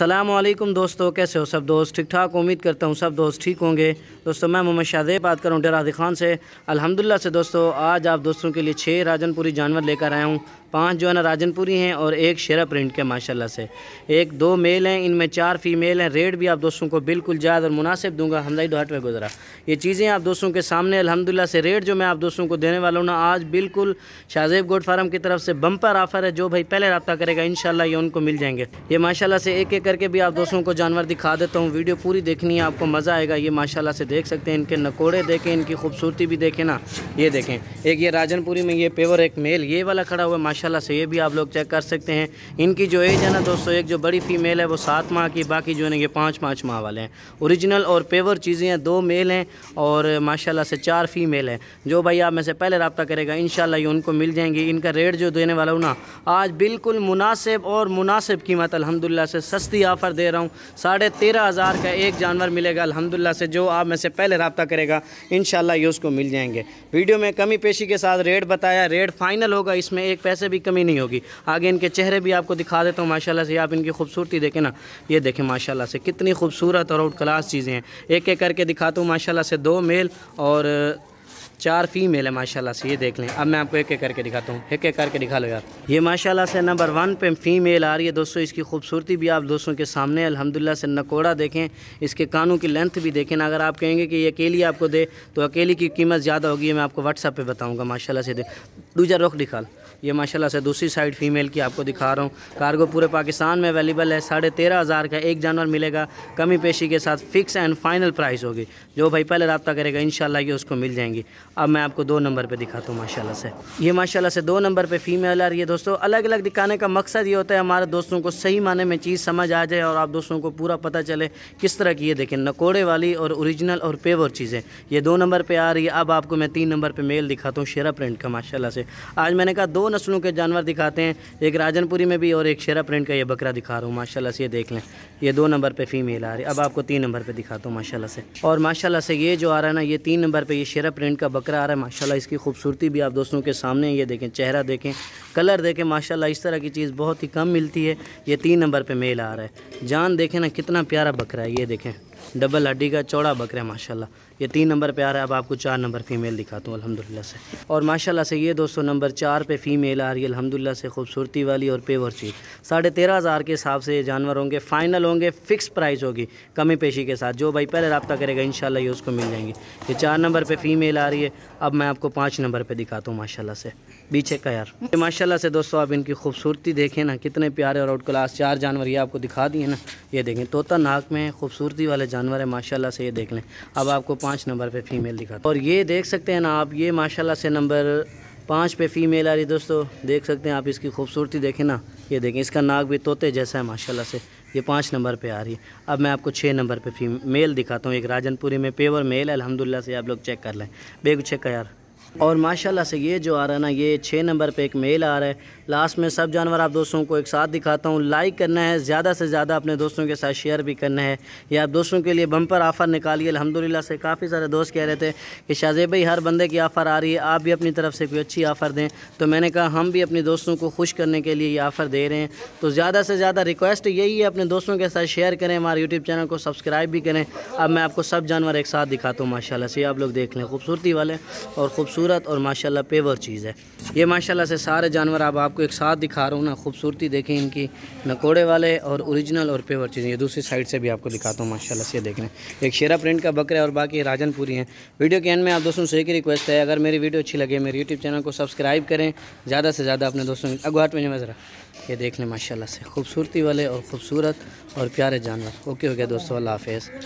असलम दोस्तों कैसे हो सब दोस्त ठीक ठाक उम्मीद करता हूँ सब दोस्त ठीक होंगे दोस्तों मैं मोहम्मद शाहदेब बात कर रहा हूँ डेरा खान से अल्हम्दुलिल्लाह से दोस्तों आज आप दोस्तों के लिए छः राजनपुरी जानवर लेकर आया हूँ पांच जो है ना राजनपुरी हैं और एक शेरा प्रिंट के माशाल्लाह से एक दो मेल हैं इनमें चार फीमेल हैं रेट भी आप दोस्तों को बिल्कुल जायज़ और मुनासिब दूंगा हमदाई दोहट में गुजरा ये चीज़ें आप दोस्तों के सामने अलहमदिल्ला से रेट जो मैं आप दोस्तों को देने वाला हूँ ना आज बिल्कुल शाहजेब गोड फार्म की तरफ से बम्पर ऑफर है जो भाई पहले रबा करेगा इन ये उनको मिल जाएंगे ये माशाला से एक एक करके भी आप दोस्तों को जानवर दिखा देता हूँ वीडियो पूरी देखनी है आपको मज़ा आएगा ये माशाला से देख सकते हैं इनके नकोड़े देखें इनकी खूबसूरती भी देखें ना ये देखें एक ये राजनपुरी में ये पेवर एक मेल ये वाला खड़ा हुआ है माशाल्लाह से ये भी आप लोग चेक कर सकते हैं इनकी जो एज है ना दोस्तों एक जो बड़ी फीमेल है वो सात माह की बाकी जो है ये पाँच पाँच माह वाले हैं ओरिजिनल और पेवर चीज़ें हैं दो मेल हैं और माशाला से चार फीमेल हैं जो भाई आप में से पहले रबता करेगा इन ये उनको मिल जाएंगी इनका रेट जो देने वाला हूँ ना आज बिल्कुल मुनासिब और मुनासिब कीमत अलहमदिल्ला से सस्ती ऑफ़र दे रहा हूँ साढ़े तेरह हज़ार का एक जानवर मिलेगा अलहमदिल्ला से जो आप में से पहले रबता करेगा इन ये उसको मिल जाएंगे वीडियो में कमी पेशी के साथ रेट बताया रेट फाइनल होगा इसमें एक पैसे भी कमी नहीं होगी आगे इनके चेहरे भी आपको दिखा देता हूँ माशाल्लाह से आप इनकी खूबसूरती देखें ना ये देखें माशाल्लाह से कितनी खूबसूरत और आउट क्लास चीज़ें हैं एक एक करके दिखाता हूँ माशाला से दो मेल और चार फीमेल है माशाल्लाह से ये देख लें अब मैं आपको एक एक करके दिखाता हूँ एक एक करके दिखा लो यार ये माशाल्लाह से नंबर वन पे फीमेल आ रही है दोस्तों इसकी खूबसूरती भी आप दोस्तों के सामने अलहमदिल्ला से नकोड़ा देखें इसके कानों की लेंथ भी देखें अगर आप कहेंगे कि ये अकेली आपको दे तो अकेली की कीमत ज़्यादा होगी मैं आपको व्हाट्सअप पर बताऊँगा माशाला से दे दूजा रुख दिखा ये माशाला से दूसरी साइड फीमेल की आपको दिखा रहा हूँ कार्गो पूरे पाकिस्तान में अवेलेबल है साढ़े तेरह हज़ार का एक जानवर मिलेगा कमी पेशी के साथ फ़िक्स एंड फाइनल प्राइस होगी जो भाई पहले रबता करेगा इन ये उसको मिल जाएंगी अब मैं आपको दो नंबर पे दिखाता हूँ माशाल्लाह से ये माशाल्लाह से दो नंबर पे फीमेल आ रही है दोस्तों अलग अलग दिखाने का मकसद ये होता है हमारे दोस्तों को सही माने में चीज़ समझ आ जाए और आप दोस्तों को पूरा पता चले किस तरह की ये देखें नकोड़े वाली और औरिजिनल और पेवर चीज़ें ये दो नंबर पर आ रही है अब आपको मैं तीन नंबर पर मेल दिखाता हूँ शेरा प्रिंट का माशाला से आज मैंने कहा दो नस्लों के जानवर दिखाते हैं एक राजनपुरी में भी और एक शेरा प्रिंट का ये बकरा दिखा रहा हूँ माशाला से ये देख लें ये दो नंबर पर फीमेल आ रही है अब आपको तीन नंबर पर दिखाता हूँ माशाला से और माशाला से ये जो आ रहा है ना ये तीन नंबर पर ये शेरा प्रिंट का बकरा आ रहा है माशाल्लाह इसकी खूबसूरती भी आप दोस्तों के सामने ये देखें चेहरा देखें कलर देखें माशाल्लाह इस तरह की चीज़ बहुत ही कम मिलती है ये तीन नंबर पे मेल आ रहा है जान देखें ना कितना प्यारा बकरा है ये देखें डबल हड्डी का चौड़ा बकरा है माशाल्लाह ये तीन नंबर पे आ रहा है अब आपको चार नंबर फीमेल दिखाता हूँ अल्हम्दुलिल्लाह से और माशाल्लाह से ये दोस्तों नंबर चार पे फीमेल आ रही है अल्हम्दुलिल्लाह से खूबसूरती वाली और पेवर चीज साढ़े तेरह हज़ार के हिसाब से ये जानवर होंगे फाइनल होंगे फ़िक्स प्राइस होगी कमी पेशी के साथ जो भाई पहले रबता करेगा इन ये उसको मिल जाएंगी ये चार नंबर पर फीमेल आ रही है अब मैं आपको पाँच नंबर पर दिखाता हूँ माशाला से पीछे का यार माशाल्लाह से दोस्तों आप इनकी खूबसूरती देखें ना कितने प्यारे और आउट क्लास चार जानवर ये आपको दिखा दिए ना ये देखें तोता नाक में खूबसूरती वाले जानवर है माशाल्लाह से ये देख लें अब आपको पाँच नंबर पे फीमेल दिखा और ये देख सकते हैं ना आप ये माशाल्लाह से नंबर पाँच पे फीमेल आ रही दोस्तों देख सकते हैं आप इसकी खूबसूरती देखें ना ये देखें इसका नाक भी तोते जैसा है माशाल्लाह से ये पाँच नंबर पे आ रही है अब मैं आपको छः नंबर पे फीमेल दिखाता हूँ एक राजनपुरी में पेवर मेल है अलहमदिल्ला से आप लोग चेक कर लें बेगू चेक का यार और माशाल्लाह से ये जो आ रहा है ना ये छः नंबर पे एक मेल आ रहा है लास्ट में सब जानवर आप दोस्तों को एक साथ दिखाता हूँ लाइक करना है ज़्यादा से ज़्यादा अपने दोस्तों के साथ शेयर भी करना है या आप दोस्तों के लिए बम्पर आफ़र निकालिए अलहमदिल्ला से काफ़ी सारे दोस्त कह रहे थे कि शाहजेब भाई हर बंदे की ऑफ़र आ रही है आप भी अपनी तरफ से कोई अच्छी ऑफ़र दें तो मैंने कहा हम भी अपने दोस्तों को खुश करने के लिए ये आफ़र दे रहे हैं तो ज़्यादा से ज़्यादा रिक्वेस्ट यही है अपने दोस्तों के साथ शेयर करें हमारे यूट्यूब चैनल को सब्सक्राइब भी करें अब मैं आपको सब जानवर एक साथ दिखाता हूँ माशाला से आप लोग देख लें खूबसूरती वाले और खूबसूरत खूबसूरत और माशाल्लाह पेवर चीज़ है ये माशाल्लाह से सारे जानवर अब आपको एक साथ दिखा रहा हूँ ना खूबसूरती देखें इनकी नकोड़े वाले और ओरिजिनल और पेवर चीज़ें ये दूसरी साइड से भी आपको दिखाता हूँ माशाला से देख लें एक शेरा प्रिंट का बकरे है और बाकी राजनपुरी हैं वीडियो के एंड में आप दोस्तों से एक ही रिक्वेस्ट है अगर मेरी वीडियो अच्छी लगे मेरे यूट्यूब चैनल को सब्सक्राइब करें ज़्यादा से ज़्यादा अपने दोस्तों अगुवाट में ज़रा ये देख लें माशाला से खूबसूरती वाले और ख़ूबसूरत और प्यारे जानवर ओके हो गया दोस्तों अल्लाह हाफ़